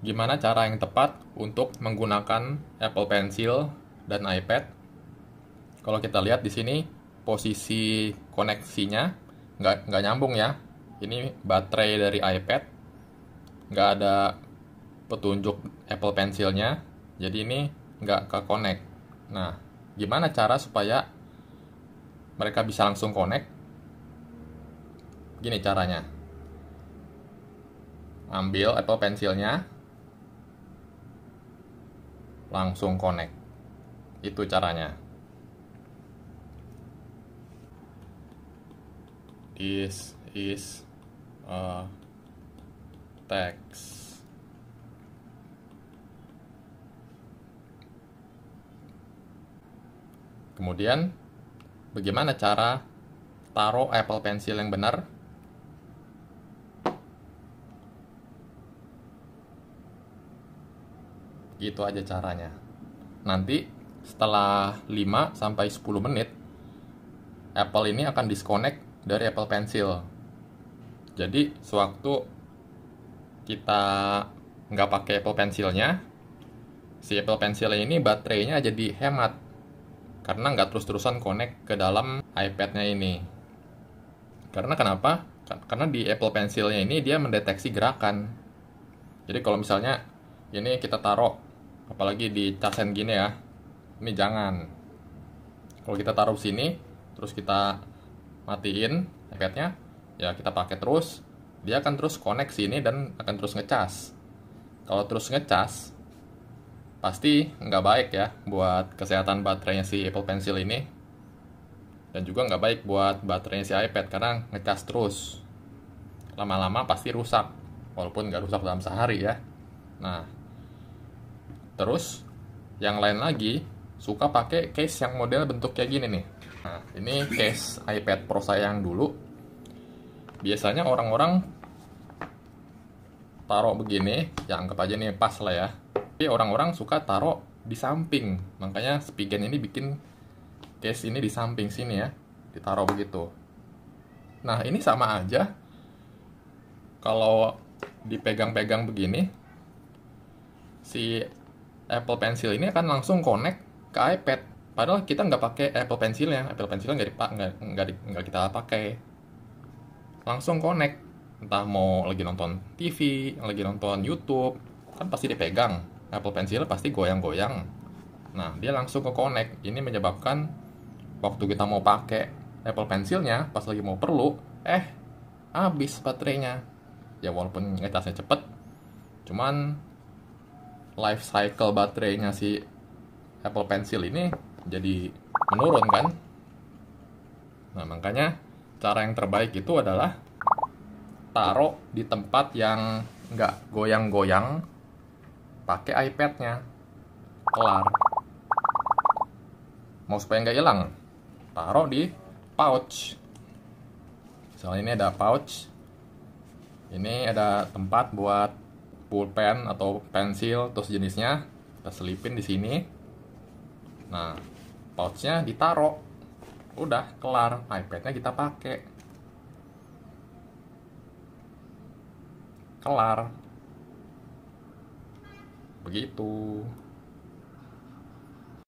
gimana cara yang tepat untuk menggunakan Apple Pencil dan iPad. Kalau kita lihat di sini posisi koneksinya nggak nggak nyambung ya. Ini baterai dari iPad, nggak ada petunjuk Apple Pencilnya, jadi ini nggak ke connect. Nah, gimana cara supaya mereka bisa langsung connect? Gini caranya. Ambil Apple Pencilnya, langsung connect. Itu caranya. This is a text. Kemudian, bagaimana cara taruh Apple Pencil yang benar gitu aja caranya nanti setelah 5 sampai 10 menit Apple ini akan disconnect dari Apple Pencil jadi sewaktu kita nggak pakai Apple Pencilnya si Apple Pencil ini baterainya jadi hemat karena nggak terus-terusan connect ke dalam iPad-nya ini karena kenapa? Karena di Apple Pencilnya ini dia mendeteksi gerakan. Jadi kalau misalnya ini kita taruh apalagi di casen gini ya ini jangan kalau kita taruh sini terus kita matiin iPadnya ya kita pakai terus dia akan terus connect sini dan akan terus ngecas kalau terus ngecas pasti nggak baik ya buat kesehatan baterainya si Apple Pencil ini dan juga nggak baik buat baterainya si iPad karena ngecas terus lama-lama pasti rusak walaupun nggak rusak dalam sehari ya nah Terus yang lain lagi suka pakai case yang model bentuk kayak gini nih. Nah, ini case iPad Pro saya yang dulu. Biasanya orang-orang taruh begini, ya anggap aja nih pas lah ya. Tapi orang-orang suka taruh di samping. Makanya Spigen ini bikin case ini di samping sini ya. Ditaruh begitu. Nah, ini sama aja. Kalau dipegang-pegang begini, si Apple Pencil ini akan langsung connect ke iPad. Padahal kita nggak pakai Apple Pencil ya. Apple Pencil nggak dipak nggak nggak, di, nggak kita pakai. Langsung connect, entah mau lagi nonton TV, lagi nonton YouTube, kan pasti dipegang. Apple Pencil pasti goyang-goyang. Nah, dia langsung ke connect. Ini menyebabkan waktu kita mau pakai Apple Pencilnya, pas lagi mau perlu, eh, habis baterainya. Ya walaupun ngecasnya cepet, cuman life cycle baterainya si Apple Pencil ini jadi menurun kan. Nah, makanya cara yang terbaik itu adalah taruh di tempat yang nggak goyang-goyang pakai iPad-nya. Kelar. Mau supaya nggak hilang, taruh di pouch. soalnya ini ada pouch. Ini ada tempat buat pulpen atau pensil terus jenisnya kita selipin di sini nah pouchnya ditaruh udah kelar iPadnya kita pakai kelar begitu